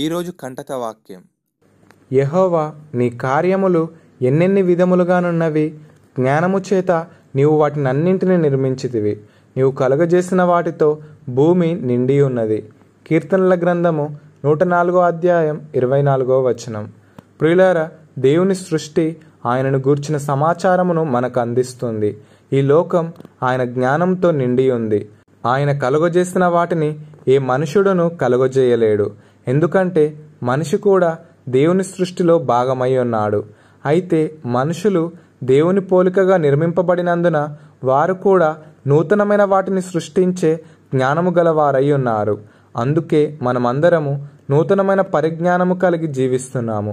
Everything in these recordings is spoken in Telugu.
ఈరోజు కంటక వాక్యం యహోవా నీ కార్యములు ఎన్నెన్ని విధములుగానున్నవి జ్ఞానము చేత నీవు వాటిని అన్నింటినీ నిర్మించితివి నీవు కలుగజేసిన వాటితో భూమి నిండి ఉన్నది కీర్తనల గ్రంథము నూట నాలుగో అధ్యాయం ఇరవై నాలుగో వచనం ప్రియులార దేవుని సృష్టి ఆయనను గూర్చిన సమాచారమును మనకు అందిస్తుంది ఈ లోకం ఆయన జ్ఞానంతో నిండి ఉంది ఆయన కలుగజేసిన వాటిని ఏ మనుషుడును కలుగజేయలేడు ఎందుకంటే మనిషి కూడా దేవుని సృష్టిలో భాగమై ఉన్నాడు అయితే మనుషులు దేవుని పోలికగా నిర్మింపబడినందున వారు కూడా నూతనమైన వాటిని సృష్టించే జ్ఞానము గలవారై ఉన్నారు అందుకే మనమందరము నూతనమైన పరిజ్ఞానము కలిగి జీవిస్తున్నాము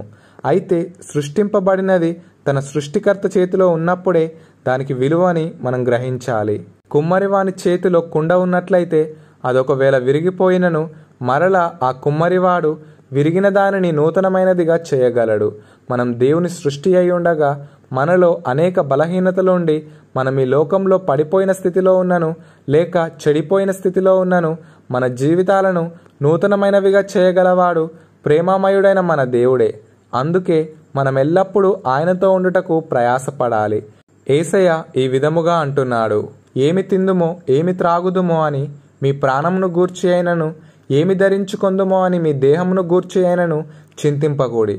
అయితే సృష్టింపబడినది తన సృష్టికర్త చేతిలో ఉన్నప్పుడే దానికి విలువని మనం గ్రహించాలి కుమ్మరివాని చేతిలో కుండ ఉన్నట్లయితే అదొకవేళ విరిగిపోయినను మరల ఆ కుమ్మరివాడు విరిగిన దానిని నూతనమైనదిగా చేయగలడు మనం దేవుని సృష్టి అయి ఉండగా మనలో అనేక బలహీనతలు ఉండి మనం ఈ లోకంలో పడిపోయిన స్థితిలో ఉన్నను లేక చెడిపోయిన స్థితిలో ఉన్నను మన జీవితాలను నూతనమైనవిగా చేయగలవాడు ప్రేమామయుడైన మన దేవుడే అందుకే మనం ఎల్లప్పుడూ ఆయనతో ఉండుటకు ప్రయాసపడాలి ఏసయ్య ఈ విధముగా అంటున్నాడు ఏమి తిందుమో ఏమి త్రాగుదుమో అని మీ ప్రాణమును గూర్చి అయినను ఏమి ధరించుకుందమో అని మీ దేహమును గూర్చి అయినను చింతింపకూడి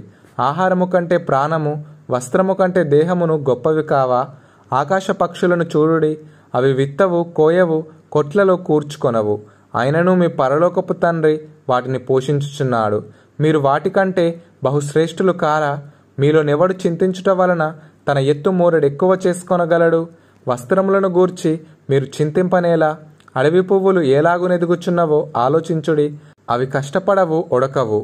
ఆహారము కంటే ప్రాణము వస్త్రము కంటే దేహమును గొప్పవి కావా ఆకాశ పక్షులను చూడుడి అవి విత్తవు కోయవు కొట్లలో కూర్చుకొనవు అయినను మీ పరలోకపు తండ్రి వాటిని పోషించుచున్నాడు మీరు వాటికంటే బహుశ్రేష్ఠులు కారా మీలోనెవడు చింతించుట వలన తన ఎత్తు మోరెడు ఎక్కువ చేసుకొనగలడు వస్త్రములను గూర్చి మీరు చింతింపనేలా అడవి పువ్వులు ఎలాగునెదుగుచున్నవో ఆలోచించుడి అవి కష్టపడవు ఒడకవు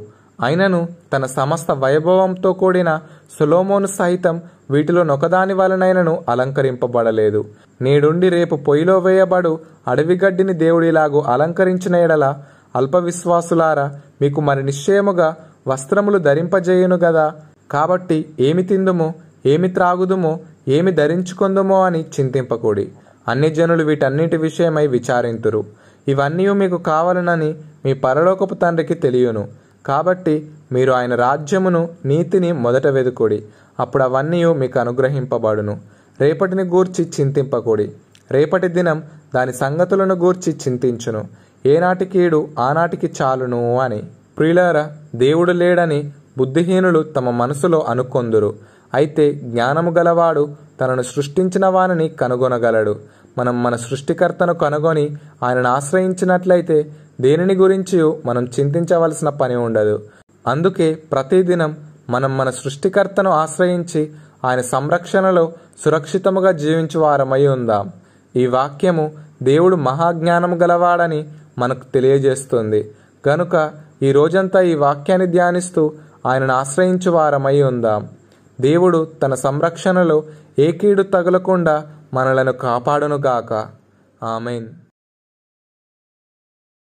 అయినను తన సమస్త వైభవంతో కూడిన సులోమోను సహితం వీటిలో నొకదాని వలనైనను అలంకరింపబడలేదు నేడుండి రేపు పొయ్యిలో వేయబడు అడవిగడ్డిని దేవుడిలాగు అలంకరించిన ఎడల అల్పవిశ్వాసులారా మీకు మరి నిశ్చయముగా వస్త్రములు ధరింపజేయును గదా కాబట్టి ఏమి తిందుము ఏమి త్రాగుదుము ఏమి ధరించుకుందుమో అని చింతింపకూడి అన్ని జనులు వీటన్నిటి విషయమై విచారింతురు ఇవన్నీ మీకు కావాలనని మీ పరలోకపు తండ్రికి తెలియను కాబట్టి మీరు ఆయన రాజ్యమును నీతిని మొదట వెదుకుడి అప్పుడు అవన్నీ మీకు అనుగ్రహింపబడును రేపటిని గూర్చి చింతింపకూడి రేపటి దినం దాని సంగతులను గూర్చి చింతించును ఏనాటికీడు ఆనాటికి చాలును అని ప్రియులారా దేవుడు లేడని బుద్ధిహీనులు తమ మనసులో అనుకొందురు అయితే జ్ఞానము గలవాడు తనను సృష్టించిన వానిని కనుగొనగలడు మనం మన సృష్టికర్తను కనుగొని ఆయనను ఆశ్రయించినట్లయితే దేనిని గురించి మనం చింతించవలసిన పని ఉండదు అందుకే ప్రతిదినం మనం మన సృష్టికర్తను ఆశ్రయించి ఆయన సంరక్షణలో సురక్షితముగా జీవించు వారమై ఉందాం ఈ వాక్యము దేవుడు మహాజ్ఞానము గలవాడని మనకు తెలియజేస్తుంది కనుక ఈ రోజంతా ఈ వాక్యాన్ని ధ్యానిస్తూ ఆయనను ఆశ్రయించు వారమై ఉందాం దేవుడు తన సంరక్షణలో ఏకీడు తగలకుండా మనలను కాపాడునుగాక ఆమెన్